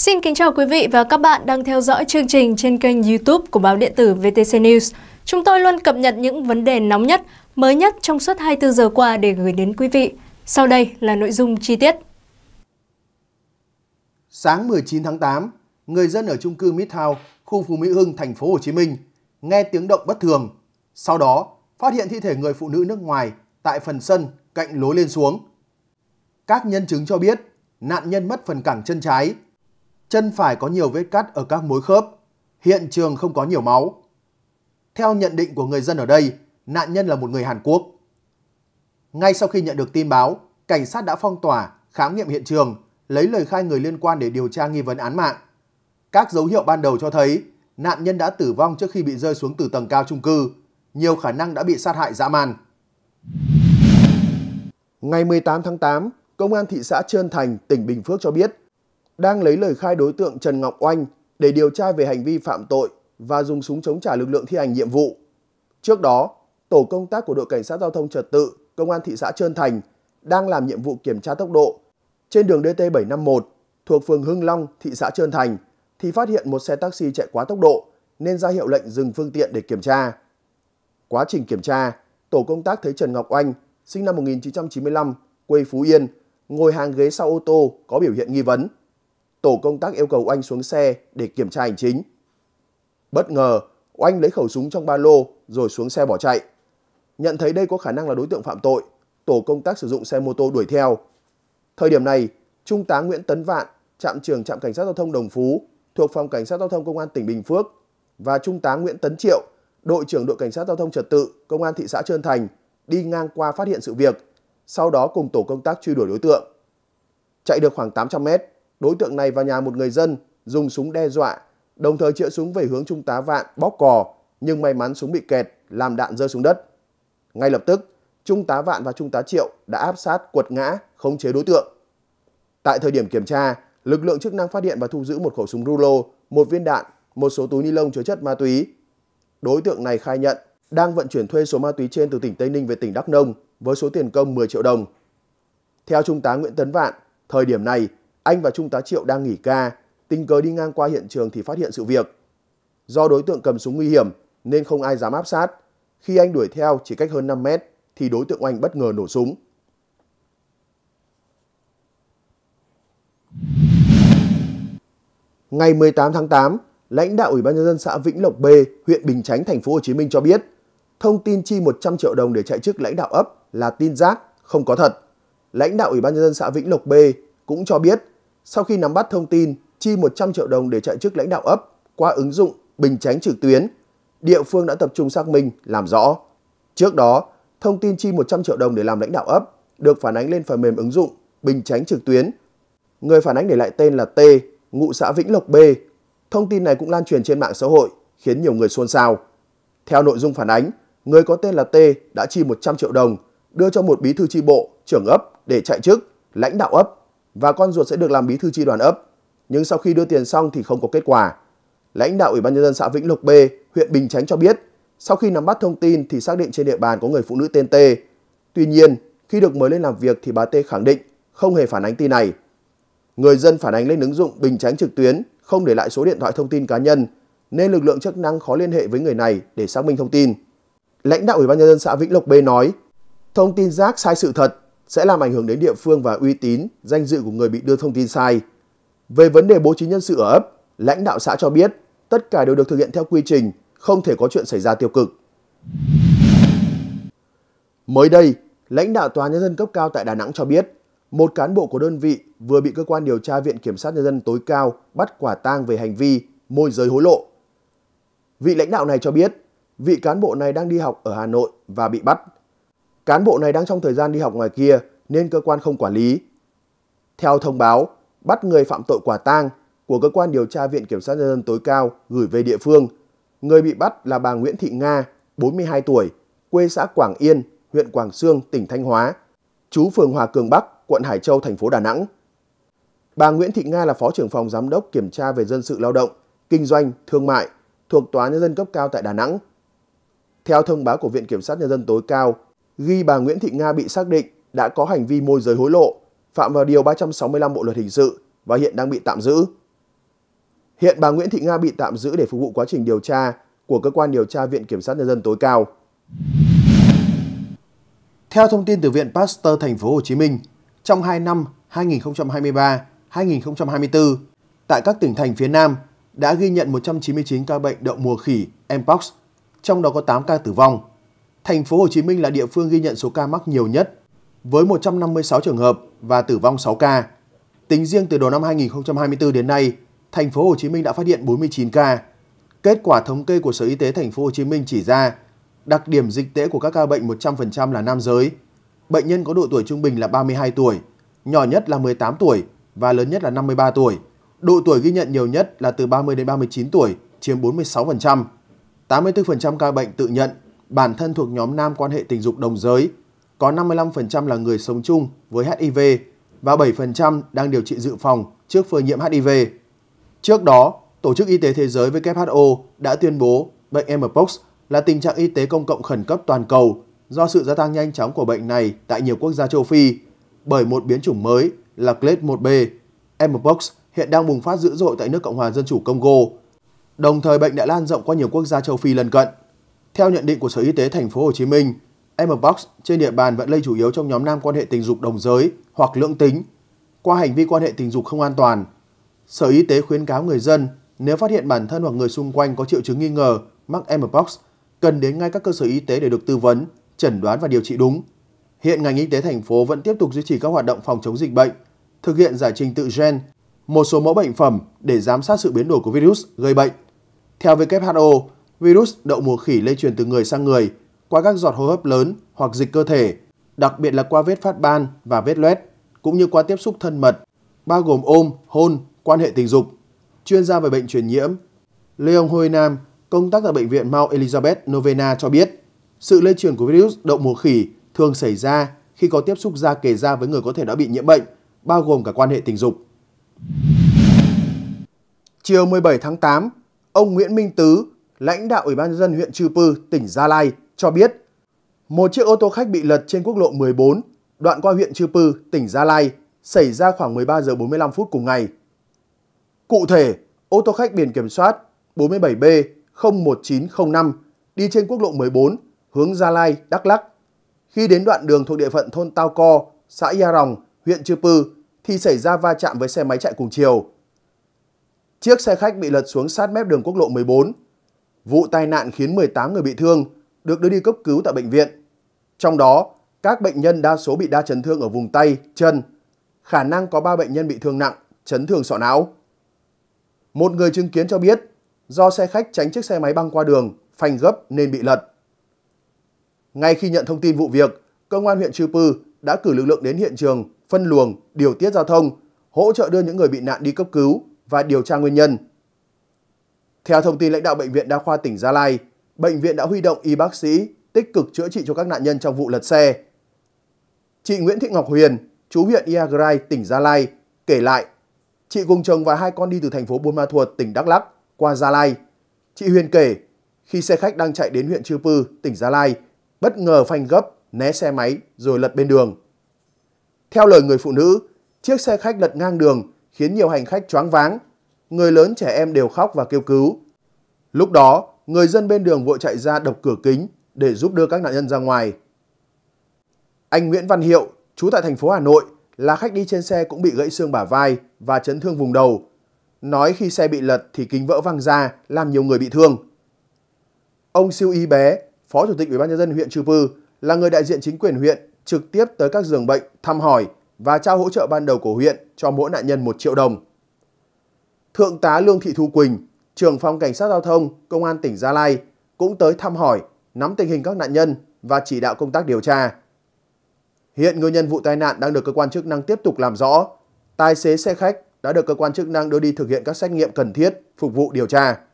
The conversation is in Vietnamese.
Xin kính chào quý vị và các bạn đang theo dõi chương trình trên kênh YouTube của báo điện tử VTC News. Chúng tôi luôn cập nhật những vấn đề nóng nhất, mới nhất trong suốt 24 giờ qua để gửi đến quý vị. Sau đây là nội dung chi tiết. Sáng 19 tháng 8, người dân ở trung cư Midtown, khu Phú Mỹ Hưng, thành phố Hồ Chí Minh nghe tiếng động bất thường. Sau đó, phát hiện thi thể người phụ nữ nước ngoài tại phần sân cạnh lối lên xuống. Các nhân chứng cho biết, nạn nhân mất phần cẳng chân trái chân phải có nhiều vết cắt ở các mối khớp. Hiện trường không có nhiều máu. Theo nhận định của người dân ở đây, nạn nhân là một người Hàn Quốc. Ngay sau khi nhận được tin báo, cảnh sát đã phong tỏa, khám nghiệm hiện trường, lấy lời khai người liên quan để điều tra nghi vấn án mạng. Các dấu hiệu ban đầu cho thấy nạn nhân đã tử vong trước khi bị rơi xuống từ tầng cao trung cư, nhiều khả năng đã bị sát hại dã man. Ngày 18 tháng 8, Công an thị xã Trơn Thành, tỉnh Bình Phước cho biết đang lấy lời khai đối tượng Trần Ngọc Oanh để điều tra về hành vi phạm tội và dùng súng chống trả lực lượng thi hành nhiệm vụ. Trước đó, tổ công tác của đội cảnh sát giao thông trật tự, công an thị xã Trơn Thành đang làm nhiệm vụ kiểm tra tốc độ trên đường DT751 thuộc phường Hưng Long, thị xã Trơn Thành thì phát hiện một xe taxi chạy quá tốc độ nên ra hiệu lệnh dừng phương tiện để kiểm tra. Quá trình kiểm tra, tổ công tác thấy Trần Ngọc Oanh, sinh năm 1995, quê Phú Yên, ngồi hàng ghế sau ô tô có biểu hiện nghi vấn tổ công tác yêu cầu Oanh xuống xe để kiểm tra hành chính. Bất ngờ, Oanh lấy khẩu súng trong ba lô rồi xuống xe bỏ chạy. Nhận thấy đây có khả năng là đối tượng phạm tội, tổ công tác sử dụng xe mô tô đuổi theo. Thời điểm này, Trung tá Nguyễn Tấn Vạn, trạm trưởng trạm cảnh sát giao thông Đồng Phú thuộc phòng cảnh sát giao thông công an tỉnh Bình Phước và Trung tá Nguyễn Tấn Triệu, đội trưởng đội cảnh sát giao thông trật tự công an thị xã Trơn Thành đi ngang qua phát hiện sự việc, sau đó cùng tổ công tác truy đuổi đối tượng. Chạy được khoảng 800 mét, đối tượng này vào nhà một người dân, dùng súng đe dọa, đồng thời chĩa súng về hướng Trung tá Vạn bóp cò, nhưng may mắn súng bị kẹt, làm đạn rơi xuống đất. Ngay lập tức, Trung tá Vạn và Trung tá Triệu đã áp sát quật ngã, khống chế đối tượng. Tại thời điểm kiểm tra, lực lượng chức năng phát hiện và thu giữ một khẩu súng rulo, một viên đạn, một số túi ni lông chứa chất ma túy. Đối tượng này khai nhận đang vận chuyển thuê số ma túy trên từ tỉnh Tây Ninh về tỉnh Đắk Nông với số tiền công 10 triệu đồng. Theo Trung tá Nguyễn Tấn Vạn, thời điểm này anh và Trung tá Triệu đang nghỉ ca, tình cờ đi ngang qua hiện trường thì phát hiện sự việc. Do đối tượng cầm súng nguy hiểm nên không ai dám áp sát. Khi anh đuổi theo chỉ cách hơn 5 mét thì đối tượng Oanh bất ngờ nổ súng. Ngày 18 tháng 8, lãnh đạo Ủy ban nhân dân xã Vĩnh Lộc B, huyện Bình Chánh, thành phố Hồ Chí Minh cho biết, thông tin chi 100 triệu đồng để chạy chức lãnh đạo ấp là tin rác, không có thật. Lãnh đạo Ủy ban nhân dân xã Vĩnh Lộc B cũng cho biết sau khi nắm bắt thông tin, chi 100 triệu đồng để chạy chức lãnh đạo ấp qua ứng dụng Bình Chánh trực tuyến. Địa phương đã tập trung xác minh, làm rõ. Trước đó, thông tin chi 100 triệu đồng để làm lãnh đạo ấp được phản ánh lên phần mềm ứng dụng Bình Chánh trực tuyến. Người phản ánh để lại tên là T, ngụ xã Vĩnh Lộc B. Thông tin này cũng lan truyền trên mạng xã hội, khiến nhiều người xôn xao. Theo nội dung phản ánh, người có tên là T đã chi 100 triệu đồng đưa cho một bí thư tri bộ, trưởng ấp để chạy chức, lãnh đạo ấp và con ruột sẽ được làm bí thư chi đoàn ấp. Nhưng sau khi đưa tiền xong thì không có kết quả. Lãnh đạo Ủy ban nhân dân xã Vĩnh Lộc B, huyện Bình Chánh cho biết, sau khi nắm bắt thông tin thì xác định trên địa bàn có người phụ nữ tên T. Tuy nhiên, khi được mời lên làm việc thì bà T khẳng định không hề phản ánh tin này. Người dân phản ánh lên ứng dụng Bình Chánh trực tuyến, không để lại số điện thoại thông tin cá nhân, nên lực lượng chức năng khó liên hệ với người này để xác minh thông tin. Lãnh đạo Ủy ban nhân dân xã Vĩnh Lộc B nói, thông tin rác sai sự thật sẽ làm ảnh hưởng đến địa phương và uy tín, danh dự của người bị đưa thông tin sai. Về vấn đề bố trí nhân sự ở ấp, lãnh đạo xã cho biết tất cả đều được thực hiện theo quy trình, không thể có chuyện xảy ra tiêu cực. Mới đây, lãnh đạo Tòa Nhân dân cấp cao tại Đà Nẵng cho biết, một cán bộ của đơn vị vừa bị cơ quan điều tra Viện Kiểm sát Nhân dân tối cao bắt quả tang về hành vi môi giới hối lộ. Vị lãnh đạo này cho biết, vị cán bộ này đang đi học ở Hà Nội và bị bắt cán bộ này đang trong thời gian đi học ngoài kia nên cơ quan không quản lý. Theo thông báo, bắt người phạm tội quả tang của cơ quan điều tra Viện Kiểm sát Nhân dân tối cao gửi về địa phương, người bị bắt là bà Nguyễn Thị Nga, 42 tuổi, quê xã Quảng Yên, huyện Quảng Sương, tỉnh Thanh Hóa, chú phường Hòa Cường Bắc, quận Hải Châu, thành phố Đà Nẵng. Bà Nguyễn Thị Nga là Phó trưởng phòng Giám đốc Kiểm tra về Dân sự Lao động, Kinh doanh, Thương mại thuộc Tòa Nhân dân cấp cao tại Đà Nẵng. Theo thông báo của Viện Kiểm sát Nhân dân tối cao ghi bà Nguyễn Thị Nga bị xác định đã có hành vi môi giới hối lộ, phạm vào Điều 365 Bộ Luật Hình sự và hiện đang bị tạm giữ. Hiện bà Nguyễn Thị Nga bị tạm giữ để phục vụ quá trình điều tra của Cơ quan Điều tra Viện Kiểm sát Nhân dân tối cao. Theo thông tin từ Viện Pasteur Thành phố Hồ Chí Minh, trong 2 năm 2023-2024, tại các tỉnh thành phía Nam đã ghi nhận 199 ca bệnh đậu mùa khỉ, mpox, trong đó có 8 ca tử vong. Thành phố Hồ Chí Minh là địa phương ghi nhận số ca mắc nhiều nhất với 156 trường hợp và tử vong 6 ca. Tính riêng từ đầu năm 2024 đến nay, thành phố Hồ Chí Minh đã phát hiện 49 ca. Kết quả thống kê của Sở Y tế thành phố Hồ Chí Minh chỉ ra, đặc điểm dịch tễ của các ca bệnh 100% là nam giới. Bệnh nhân có độ tuổi trung bình là 32 tuổi, nhỏ nhất là 18 tuổi và lớn nhất là 53 tuổi. Độ tuổi ghi nhận nhiều nhất là từ 30 đến 39 tuổi, chiếm 46%. 84% ca bệnh tự nhận bản thân thuộc nhóm nam quan hệ tình dục đồng giới, có 55% là người sống chung với HIV và 7% đang điều trị dự phòng trước phơi nhiễm HIV. Trước đó, Tổ chức Y tế Thế giới WHO đã tuyên bố bệnh Mpox là tình trạng y tế công cộng khẩn cấp toàn cầu do sự gia tăng nhanh chóng của bệnh này tại nhiều quốc gia châu Phi bởi một biến chủng mới là Clade 1B. Mpox hiện đang bùng phát dữ dội tại nước Cộng hòa Dân chủ Congo. Đồng thời bệnh đã lan rộng qua nhiều quốc gia châu Phi lân cận. Theo nhận định của Sở Y tế thành phố Hồ Chí Minh, Mpox trên địa bàn vẫn lây chủ yếu trong nhóm nam quan hệ tình dục đồng giới hoặc lưỡng tính qua hành vi quan hệ tình dục không an toàn. Sở Y tế khuyến cáo người dân nếu phát hiện bản thân hoặc người xung quanh có triệu chứng nghi ngờ mắc Mpox cần đến ngay các cơ sở y tế để được tư vấn, chẩn đoán và điều trị đúng. Hiện ngành y tế thành phố vẫn tiếp tục duy trì các hoạt động phòng chống dịch bệnh, thực hiện giải trình tự gen, một số mẫu bệnh phẩm để giám sát sự biến đổi của virus gây bệnh. Theo WHO, virus đậu mùa khỉ lây truyền từ người sang người qua các giọt hô hấp lớn hoặc dịch cơ thể, đặc biệt là qua vết phát ban và vết loét, cũng như qua tiếp xúc thân mật, bao gồm ôm, hôn, quan hệ tình dục. Chuyên gia về bệnh truyền nhiễm Lê Leon Hôi Nam, công tác tại Bệnh viện Mount Elizabeth Novena cho biết, sự lây truyền của virus đậu mùa khỉ thường xảy ra khi có tiếp xúc da kề da với người có thể đã bị nhiễm bệnh, bao gồm cả quan hệ tình dục. Chiều 17 tháng 8, ông Nguyễn Minh Tứ, lãnh đạo Ủy ban nhân dân huyện Chư Pư, tỉnh Gia Lai cho biết một chiếc ô tô khách bị lật trên quốc lộ 14 đoạn qua huyện Chư Pư, tỉnh Gia Lai xảy ra khoảng 13 giờ 45 phút cùng ngày. Cụ thể, ô tô khách biển kiểm soát 47B 01905 đi trên quốc lộ 14 hướng Gia Lai, Đắk Lắk. Khi đến đoạn đường thuộc địa phận thôn Tao Co, xã Gia Rồng, huyện Chư Pư thì xảy ra va chạm với xe máy chạy cùng chiều. Chiếc xe khách bị lật xuống sát mép đường quốc lộ 14 Vụ tai nạn khiến 18 người bị thương, được đưa đi cấp cứu tại bệnh viện. Trong đó, các bệnh nhân đa số bị đa chấn thương ở vùng tay, chân. Khả năng có 3 bệnh nhân bị thương nặng, chấn thương sọ não. Một người chứng kiến cho biết, do xe khách tránh chiếc xe máy băng qua đường, phanh gấp nên bị lật. Ngay khi nhận thông tin vụ việc, công an huyện Chư Pư đã cử lực lượng đến hiện trường, phân luồng, điều tiết giao thông, hỗ trợ đưa những người bị nạn đi cấp cứu và điều tra nguyên nhân. Theo thông tin lãnh đạo Bệnh viện Đa khoa tỉnh Gia Lai, bệnh viện đã huy động y bác sĩ tích cực chữa trị cho các nạn nhân trong vụ lật xe. Chị Nguyễn Thị Ngọc Huyền, chú huyện Iagrai, tỉnh Gia Lai, kể lại, chị cùng chồng và hai con đi từ thành phố Buôn Ma Thuột, tỉnh Đắk Lắk qua Gia Lai. Chị Huyền kể, khi xe khách đang chạy đến huyện Chư Pư, tỉnh Gia Lai, bất ngờ phanh gấp, né xe máy rồi lật bên đường. Theo lời người phụ nữ, chiếc xe khách lật ngang đường khiến nhiều hành khách choáng váng, người lớn trẻ em đều khóc và kêu cứu. Lúc đó, người dân bên đường vội chạy ra đập cửa kính để giúp đưa các nạn nhân ra ngoài. Anh Nguyễn Văn Hiệu, trú tại thành phố Hà Nội, là khách đi trên xe cũng bị gãy xương bả vai và chấn thương vùng đầu. Nói khi xe bị lật thì kính vỡ văng ra, làm nhiều người bị thương. Ông Siêu Y Bé, Phó Chủ tịch Ủy ban nhân dân huyện Trư Pư, là người đại diện chính quyền huyện trực tiếp tới các giường bệnh thăm hỏi và trao hỗ trợ ban đầu của huyện cho mỗi nạn nhân 1 triệu đồng. Thượng tá Lương Thị Thu Quỳnh, trưởng phòng cảnh sát giao thông, công an tỉnh Gia Lai cũng tới thăm hỏi, nắm tình hình các nạn nhân và chỉ đạo công tác điều tra. Hiện nguyên nhân vụ tai nạn đang được cơ quan chức năng tiếp tục làm rõ. Tài xế xe khách đã được cơ quan chức năng đưa đi thực hiện các xét nghiệm cần thiết phục vụ điều tra.